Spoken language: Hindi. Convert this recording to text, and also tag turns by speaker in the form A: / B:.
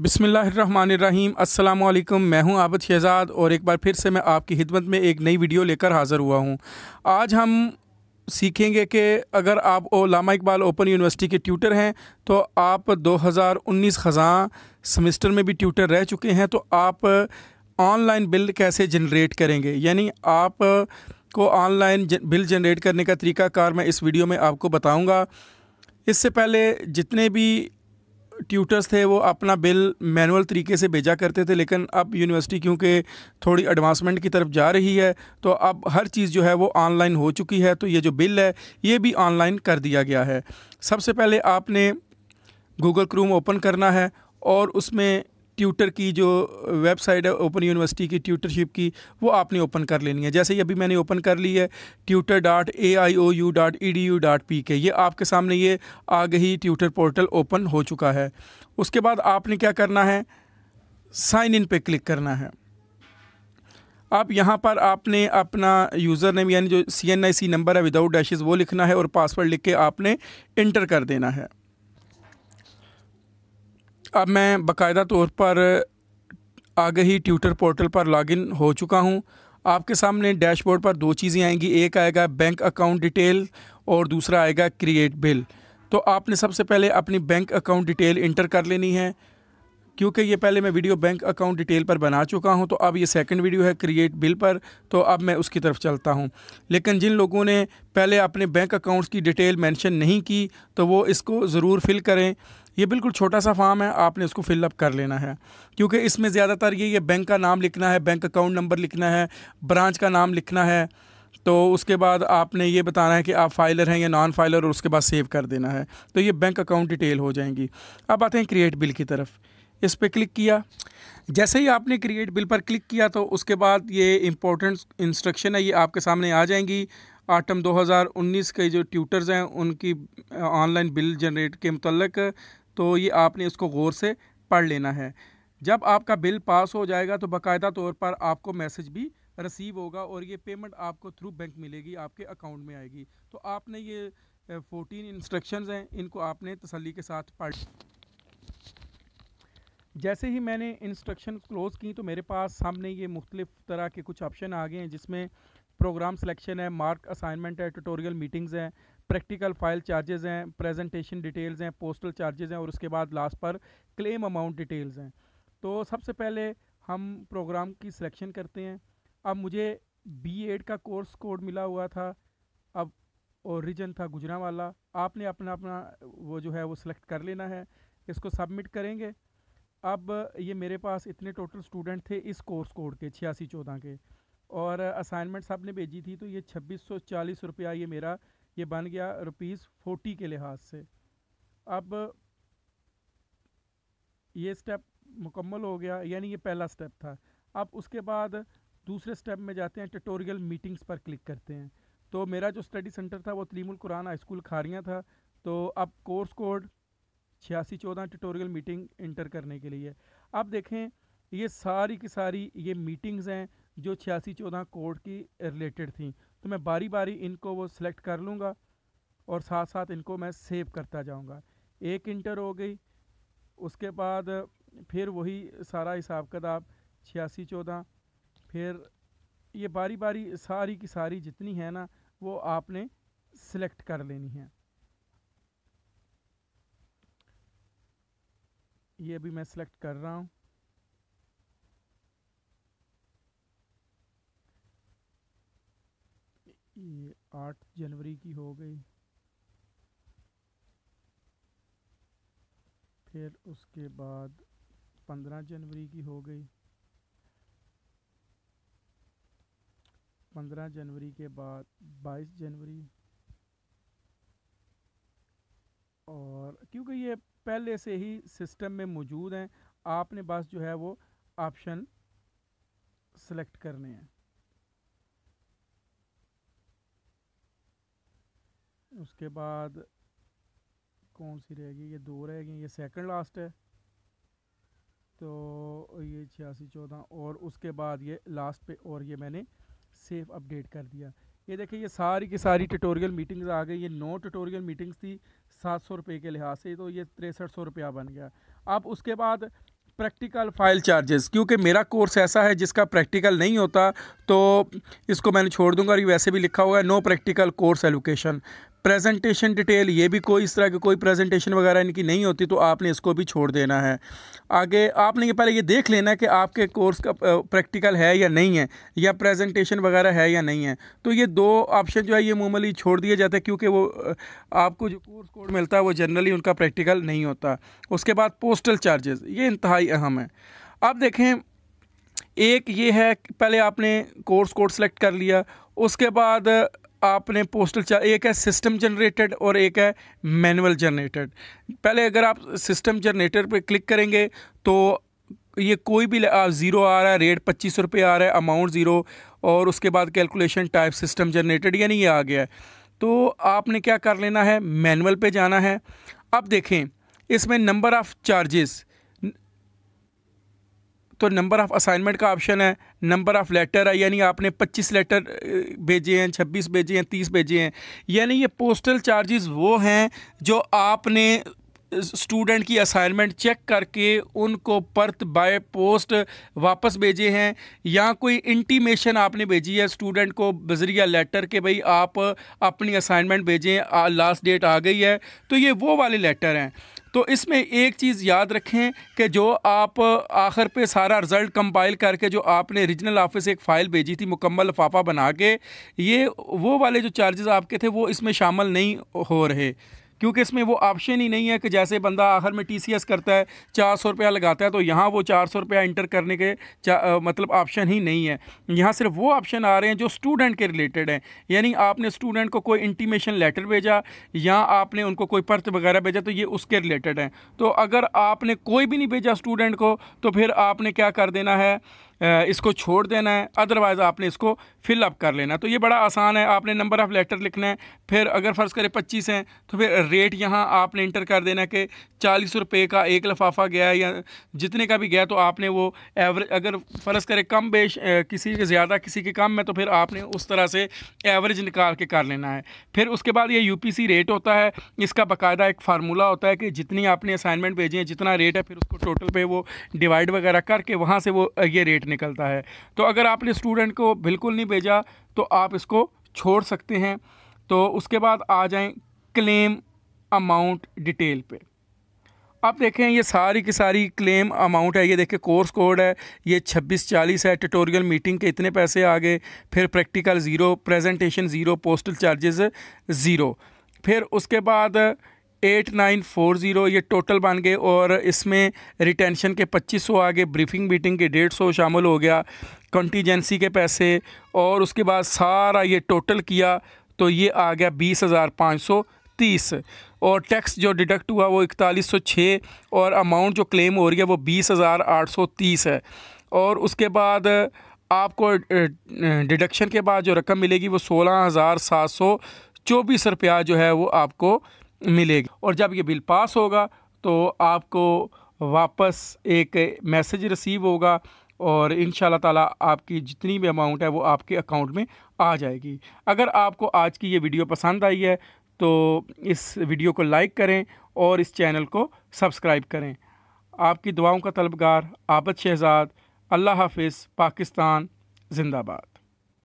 A: बिसमीम् अल्लाम मैं हूं आबद शहजाद और एक बार फिर से मैं आपकी खिदमत में एक नई वीडियो लेकर हाज़िर हुआ हूं आज हम सीखेंगे कि अगर आप ओलामा इकबाल ओपन यूनिवर्सिटी के ट्यूटर हैं तो आप 2019 खजां सेमेस्टर में भी ट्यूटर रह चुके हैं तो आप ऑनलाइन बिल कैसे जनरेट करेंगे यानी आप को ऑनलाइन बिल जनरेट करने का तरीकाकार मैं इस वीडियो में आपको बताऊँगा इससे पहले जितने भी ट्यूटर्स थे वो अपना बिल मैनुअल तरीके से भेजा करते थे लेकिन अब यूनिवर्सिटी क्योंकि थोड़ी एडवांसमेंट की तरफ जा रही है तो अब हर चीज़ जो है वो ऑनलाइन हो चुकी है तो ये जो बिल है ये भी ऑनलाइन कर दिया गया है सबसे पहले आपने गूगल क्रूम ओपन करना है और उसमें ट्यूटर की जो वेबसाइट है ओपन यूनिवर्सिटी की ट्यूटरशिप की वो आपने ओपन कर लेनी है जैसे ही अभी मैंने ओपन कर ली है tutor dot A I O U dot E D U dot P K ये आपके सामने ये आगे ही ट्यूटर पोर्टल ओपन हो चुका है उसके बाद आपने क्या करना है साइन इन पे क्लिक करना है आप यहाँ पर आपने अपना यूज़र नेम यानी जो C N I C number है विदाउट डैशेज़ वो लिखना है और पासवर्ड लिख के आपने इंटर कर देना है अब मैं बकायदा तौर पर आगे ही ट्यूटर पोर्टल पर लॉगिन हो चुका हूँ आपके सामने डैशबोर्ड पर दो चीज़ें आएंगी एक आएगा बैंक अकाउंट डिटेल और दूसरा आएगा क्रिएट बिल तो आपने सबसे पहले अपनी बैंक अकाउंट डिटेल इंटर कर लेनी है क्योंकि ये पहले मैं वीडियो बैंक अकाउंट डिटेल पर बना चुका हूँ तो अब ये सेकंड वीडियो है क्रिएट बिल पर तो अब मैं उसकी तरफ चलता हूँ लेकिन जिन लोगों ने पहले अपने बैंक अकाउंट्स की डिटेल मेंशन नहीं की तो वो इसको ज़रूर फिल करें ये बिल्कुल छोटा सा फॉर्म है आपने उसको फिलअप कर लेना है क्योंकि इसमें ज़्यादातर ये ये बैंक का नाम लिखना है बैंक अकाउंट नंबर लिखना है ब्रांच का नाम लिखना है तो उसके बाद आपने ये बताना है कि आप फाइलर हैं या नॉन फाइलर और उसके बाद सेव कर देना है तो ये बैंक अकाउंट डिटेल हो जाएंगी अब आते हैं क्रिएट बिल की तरफ इस पर क्लिक किया जैसे ही आपने क्रिएट बिल पर क्लिक किया तो उसके बाद ये इम्पोर्टेंट इंस्ट्रक्शन है ये आपके सामने आ जाएंगी आटम 2019 के जो ट्यूटर्स हैं उनकी ऑनलाइन बिल जनरेट के मतलब तो ये आपने इसको गौर से पढ़ लेना है जब आपका बिल पास हो जाएगा तो बाकायदा तौर पर आपको मैसेज भी रिसीव होगा और ये पेमेंट आपको थ्रू बैंक मिलेगी आपके अकाउंट में आएगी तो आपने ये फ़ोटीन इंस्ट्रक्शंस हैं इनको आपने तसली के साथ पढ़ जैसे ही मैंने इंस्ट्रक्शन क्लोज़ की तो मेरे पास सामने ये मुख्तलिफ़ तरह के कुछ ऑप्शन आ गए हैं जिसमें प्रोग्राम सिलेक्शन है मार्क असाइनमेंट है ट्यूटोरियल मीटिंग्स हैं प्रैक्टिकल फाइल चार्जेस हैं प्रेजेंटेशन डिटेल्स हैं पोस्टल चार्जेस हैं और उसके बाद लास्ट पर क्लेम अमाउंट डिटेल्स हैं तो सबसे पहले हम प्रोग्राम की सिलेक्शन करते हैं अब मुझे बी एड का कोर्स कोड मिला हुआ था अब और था गुजरा वाला आपने अपना अपना वो जो है वो सिलेक्ट कर लेना है इसको सबमिट करेंगे अब ये मेरे पास इतने टोटल स्टूडेंट थे इस कोर्स कोड के छियासी चौदह के और असाइनमेंट साहब ने भेजी थी तो ये छब्बीस सौ चालीस रुपया ये मेरा ये बन गया रुपीस फोर्टी के लिहाज से अब ये स्टेप मुकम्मल हो गया यानी ये पहला स्टेप था अब उसके बाद दूसरे स्टेप में जाते हैं ट्यूटोरियल मीटिंग्स पर क्लिक करते हैं तो मेरा जो स्टडी सेंटर था वो तलीमुल कुरान हाई स्कूल खारियाँ था तो अब कोर्स कोड छियासी चौदह ट्यूटोरियल मीटिंग इंटर करने के लिए अब देखें ये सारी की सारी ये मीटिंग्स हैं जो छियासी चौदह कोड की रिलेटेड थी तो मैं बारी बारी इनको वो सिलेक्ट कर लूँगा और साथ साथ इनको मैं सेव करता जाऊँगा एक इंटर हो गई उसके बाद फिर वही सारा हिसाब किताब छियासी चौदह फिर ये बारी बारी सारी की सारी जितनी है ना वो आपने सेलेक्ट कर लेनी है ये भी मैं सिलेक्ट कर रहा हूँ ये आठ जनवरी की हो गई फिर उसके बाद पंद्रह जनवरी की हो गई पंद्रह जनवरी के बाद बाईस जनवरी क्योंकि ये पहले से ही सिस्टम में मौजूद हैं आपने बस जो है वो ऑप्शन सेलेक्ट करने हैं उसके बाद कौन सी रहेगी ये दो रह गई ये सेकंड लास्ट है तो ये छियासी चौदह और उसके बाद ये लास्ट पे और ये मैंने सेफ अपडेट कर दिया ये देखिए ये सारी की सारी ट्यूटोरियल मीटिंग्स आ गई ये नौ ट्यूटोरियल मीटिंग्स थी सात सौ रुपये के लिहाज से तो ये तिरसठ सौ रुपया बन गया अब उसके बाद प्रैक्टिकल फाइल चार्जेस क्योंकि मेरा कोर्स ऐसा है जिसका प्रैक्टिकल नहीं होता तो इसको मैंने छोड़ दूंगा और ये वैसे भी लिखा हुआ है no practical course allocation presentation detail ये भी कोई इस तरह की कोई प्रेजेंटेशन वगैरह इनकी नहीं होती तो आपने इसको भी छोड़ देना है आगे आपने ये पहले ये देख लेना कि आपके कोर्स का प्रैक्टिकल है या नहीं है या प्रेजेंटेशन वगैरह है या नहीं है तो ये दो ऑप्शन जो है ये मूमली छोड़ दिए जाते हैं क्योंकि वो आपको जो कोर्स कोड मिलता है वो जनरली उनका प्रैक्टिकल नहीं होता उसके बाद पोस्टल चार्जेस ये इंतहाई अहम है अब देखें एक ये है पहले आपने कोर्स कोड सेलेक्ट कर लिया उसके बाद आपने पोस्टल चार्ज एक है सिस्टम जनरेटेड और एक है मैनुअल जनरेटेड पहले अगर आप सिस्टम जनरेटर पे क्लिक करेंगे तो ये कोई भी आप ज़ीरो आ रहा है रेट पच्चीस रुपये आ रहा है अमाउंट ज़ीरो और उसके बाद कैलकुलेशन टाइप सिस्टम जनरेटेड यानी ये आ गया है तो आपने क्या कर लेना है मैनुअल पे जाना है अब देखें इसमें नंबर ऑफ़ चार्जेस तो नंबर ऑफ़ असाइनमेंट का ऑप्शन है नंबर ऑफ़ लेटर है यानी आपने 25 लेटर भेजे हैं 26 भेजे हैं 30 भेजे हैं यानी ये पोस्टल चार्जेस वो हैं जो आपने स्टूडेंट की असाइनमेंट चेक करके उनको परत बाय पोस्ट वापस भेजे हैं या कोई इंटीमेशन आपने भेजी है स्टूडेंट को बजरिया लेटर के भाई आप अपनी असाइनमेंट भेजें लास्ट डेट आ गई है तो ये वो वाले लेटर हैं तो इसमें एक चीज़ याद रखें कि जो आप आखिर पे सारा रिज़ल्ट कंपाइल करके जो आपने रीजनल ऑफिस एक फ़ाइल भेजी थी मुकम्मल लफाफा बना के ये वो वाले जो चार्जेस आपके थे वो इसमें शामिल नहीं हो रहे क्योंकि इसमें वो ऑप्शन ही नहीं है कि जैसे बंदा आखिर में टी करता है चार सौ रुपया लगाता है तो यहाँ वो चार सौ रुपया इंटर करने के आ, मतलब ऑप्शन ही नहीं है यहाँ सिर्फ वो ऑप्शन आ रहे हैं जो स्टूडेंट के रिलेटेड हैं यानी आपने स्टूडेंट को कोई इंटीमेशन लेटर भेजा या आपने उनको कोई पर्त वगैरह भेजा तो ये उसके रिलेटेड हैं तो अगर आपने कोई भी नहीं भेजा स्टूडेंट को तो फिर आपने क्या कर देना है इसको छोड़ देना है अदरवाइज़ आपने इसको फ़िलअप कर लेना तो ये बड़ा आसान है आपने नंबर ऑफ़ लेटर लिखना है फिर अगर फ़र्ज़ करें पच्चीस हैं तो फिर रेट यहाँ आपने इंटर कर देना कि चालीस रुपये का एक लफाफा गया या जितने का भी गया तो आपने वो एवरेज अगर फ़र्ज़ करें कम बेश किसी के ज़्यादा किसी के कम है तो फिर आपने उस तरह से एवरेज निकाल के कर लेना है फिर उसके बाद ये यू रेट होता है इसका बाकायदा एक फार्मूला होता है कि जितनी आपने असाइनमेंट भेजी है जितना रेट है फिर उसको टोटल पे वो डिवाइड वगैरह करके वहाँ से वो ये रेट निकलता है तो अगर आपने स्टूडेंट को बिल्कुल नहीं भेजा तो आप इसको छोड़ सकते हैं तो उसके बाद आ जाएं क्लेम अमाउंट डिटेल पे आप देखें ये सारी की सारी क्लेम अमाउंट है ये देखें कोर्स कोड है ये छब्बीस चालीस है ट्यूटोरियल मीटिंग के इतने पैसे आ गए फिर practical zero presentation zero postal charges zero फिर उसके बाद एट नाइन फोर ज़ीरो ये टोटल बन गए और इसमें रिटेंशन के पच्चीस सौ आगे ब्रीफिंग मीटिंग के डेढ़ सौ शामिल हो गया कंटीजेंसी के पैसे और उसके बाद सारा ये टोटल किया तो ये आ गया बीस हज़ार पाँच सौ तीस और टैक्स जो डिडक्ट हुआ वो इकतालीस सौ छः और अमाउंट जो क्लेम हो रही है वो बीस हज़ार आठ सौ तीस है और उसके बाद आपको डिडक्शन के बाद जो रकम मिलेगी वो सोलह हज़ार सात सौ चौबीस रुपया जो है वो आपको मिलेगी और जब ये बिल पास होगा तो आपको वापस एक मैसेज रिसीव होगा और इन ताला आपकी जितनी भी अमाउंट है वो आपके अकाउंट में आ जाएगी अगर आपको आज की ये वीडियो पसंद आई है तो इस वीडियो को लाइक करें और इस चैनल को सब्सक्राइब करें आपकी दुआओं का तलबगार आबद शहजाद अल्लाह हाफिज़ पाकिस्तान जिंदाबाद